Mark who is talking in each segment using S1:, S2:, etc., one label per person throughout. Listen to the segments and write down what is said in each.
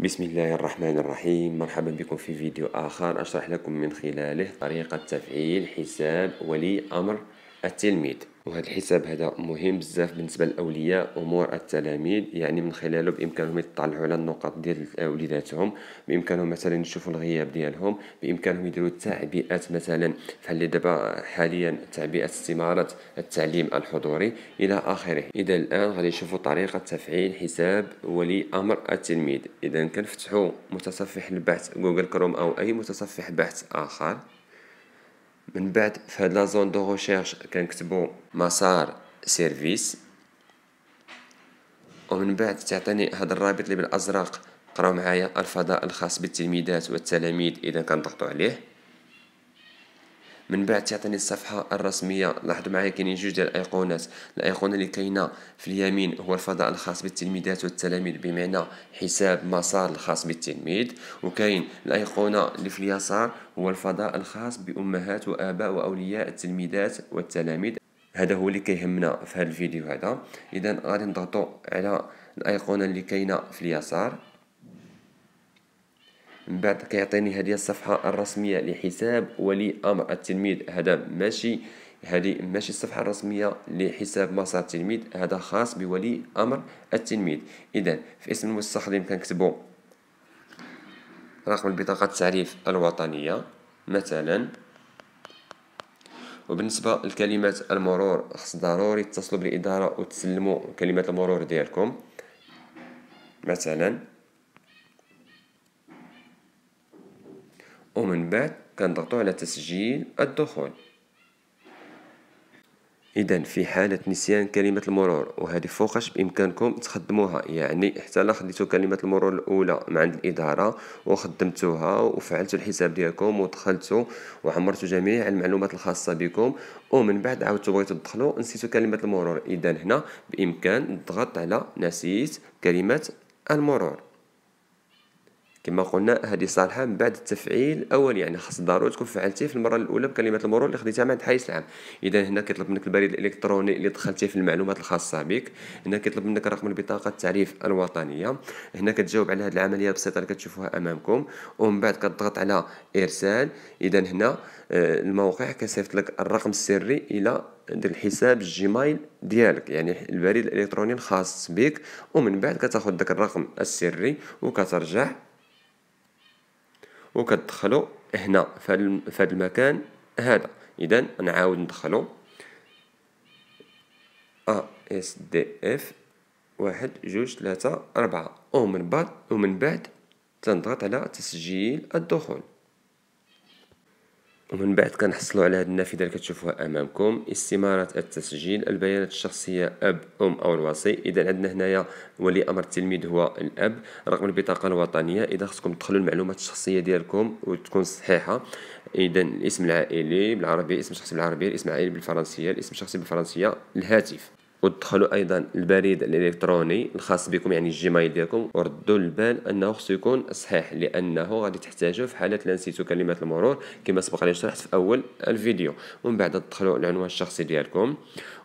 S1: بسم الله الرحمن الرحيم مرحبا بكم في فيديو آخر أشرح لكم من خلاله طريقة تفعيل حساب ولي أمر التلميذ وهذا الحساب هذا مهم بزاف بالنسبه للاولياء امور التلاميذ يعني من خلاله بامكانهم يطلعوا على النقاط ديال وليداتهم بامكانهم مثلا يشوفوا الغياب ديالهم بامكانهم يديروا تعبئات مثلا بحال اللي دابا حاليا تعبئه استمارات التعليم الحضوري الى اخره اذا الان غادي نشوفوا طريقه تفعيل حساب ولي امر التلميذ اذا كنفتحوا متصفح البحث جوجل كروم او اي متصفح بحث اخر من بعد في هاد لا زون دو ريشيرش كنكتبو مسار سيرفيس ومن بعد تعطيني هاد الرابط اللي بالازرق قراو معايا الفضاء الخاص بالتلميذات والتلاميذ اذا كنضغطو عليه من بعد تعطيني الصفحه الرسميه لاحظوا معايا كاينين جوج ديال الايقونات الايقونه اللي كاينه في اليمين هو الفضاء الخاص بالتلميذات والتلاميذ بمعنى حساب مسار الخاص بالتلميذ وكاين الايقونه اللي في اليسار هو الفضاء الخاص بامهات واباء واولياء التلميذات والتلاميذ هذا هو اللي كيهمنا في هذا الفيديو هذا اذا غادي نضغطوا على الايقونه اللي كاينه في اليسار من بعد كيعطيني هذه الصفحة الرسمية لحساب ولي أمر التلميذ هذا ماشي هذه ماشي الصفحة الرسمية لحساب مسار التلميذ هذا خاص بولي أمر التلميذ إذا في اسم المستخدم كنكتبو رقم البطاقة التعريف الوطنية مثلا وبالنسبة لكلمات المرور خص ضروري تتصلوا بالإدارة وتسلموا كلمات المرور ديالكم مثلا ومن بعد كنضغطو على تسجيل الدخول اذا في حاله نسيان كلمه المرور وهذه فوقاش بامكانكم تخدموها يعني حتى لا خديتو كلمه المرور الاولى من عند الاداره وخدمتوها وفعلتوا الحساب ديالكم ودخلتوا وعمرتوا جميع المعلومات الخاصه بكم ومن بعد عاودتوا بغيتوا تدخلوا نسيتوا كلمه المرور اذا هنا بامكان الضغط على نسيت كلمه المرور كما قلنا هذه صالحة من بعد التفعيل أول يعني خاص ضروري تكون فعلتيه في المرة الأولى بكلمة المرور اللي خديتها من عند العام إذا هنا كيطلب منك البريد الإلكتروني اللي دخلتيه في المعلومات الخاصة بك هنا كيطلب منك رقم البطاقة التعريف الوطنية هنا كتجاوب على هذه العملية البسيطة اللي كتشوفوها أمامكم ومن بعد كتضغط على إرسال إذا هنا آه، الموقع كيصيفط لك الرقم السري إلى ديال الحساب الجيمايل ديالك يعني البريد الالكتروني الخاص بك ومن بعد كتاخذ داك الرقم السري وكترجع وكتدخلوا هنا في هذا المكان هذا اذا نعاود ندخلو ا اس دي اف واحد جوج ثلاثة أربعة ومن بعد تنضغط على تسجيل الدخول ومن بعد كنحصلوا على هذه النافذه اللي كتشوفوها امامكم استماره التسجيل البيانات الشخصيه اب ام او الوصي اذا عندنا هنايا ولي امر التلميذ هو الاب رقم البطاقه الوطنيه اذا خصكم تدخلوا المعلومات الشخصيه ديالكم وتكون صحيحه اذا الاسم العائلي بالعربي الاسم الشخصي بالعربيه الاسم العائلي بالفرنسيه الاسم الشخصي بالفرنسيه الهاتف ودخلوا ايضا البريد الالكتروني الخاص بكم يعني الجيميل ديالكم وردوا البال انه خصو يكون صحيح لانه غادي تحتاجوه في حاله لنسيتو كلمات المرور كما سبق لي شرحت في اول الفيديو ومن بعد تدخلوا العنوان الشخصي ديالكم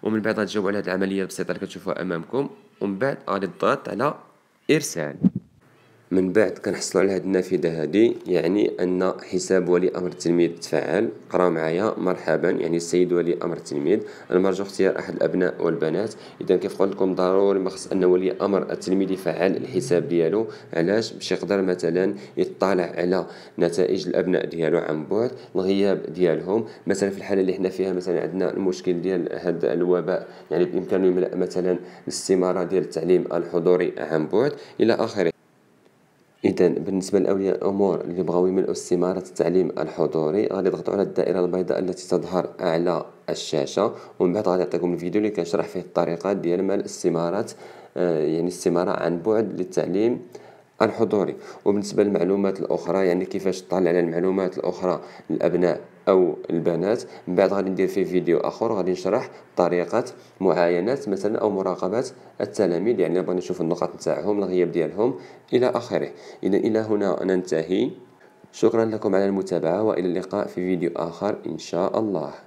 S1: ومن بعد غتجاوبوا على هذه العمليه البسيطه اللي كتشوفوها امامكم ومن بعد غادي تضغط على ارسال من بعد كنحصلوا على هذه النافذه هذه يعني ان حساب ولي امر التلميذ تفعل قراو معايا مرحبا يعني السيد ولي امر التلميذ المرجو اختيار احد الابناء والبنات اذا كيف قلت لكم ضروري ما خص ان ولي امر التلميذ يفعل الحساب ديالو علاش باش يقدر مثلا يطلع على نتائج الابناء ديالو عن بعد الغياب ديالهم مثلا في الحاله اللي حنا فيها مثلا عندنا المشكل ديال هذا الوباء يعني بامكانه يملا مثلا الاستماره ديال التعليم الحضوري عن بعد الى اخره اذا بالنسبه لاولياء الامور اللي بغاو يملؤوا استماره التعليم الحضوري غادي يضغطوا على الدائره البيضاء التي تظهر اعلى الشاشه ومن بعد غادي يعطيكم الفيديو اللي كنشرح فيه الطريقه ديال ملء استمارات آه، يعني استماره عن بعد للتعليم الحضوري وبالنسبة للمعلومات الأخرى يعني كيفاش تطلع على المعلومات الأخرى للأبناء أو البنات من بعد غادي ندير فيه فيديو آخر وغادي نشرح طريقة معاينة مثلا أو مراقبة التلاميذ يعني بغينا نشوف النقط نتاعهم الغياب ديالهم إلى آخره إذا إلى هنا ننتهي شكرا لكم على المتابعة وإلى اللقاء في فيديو آخر إن شاء الله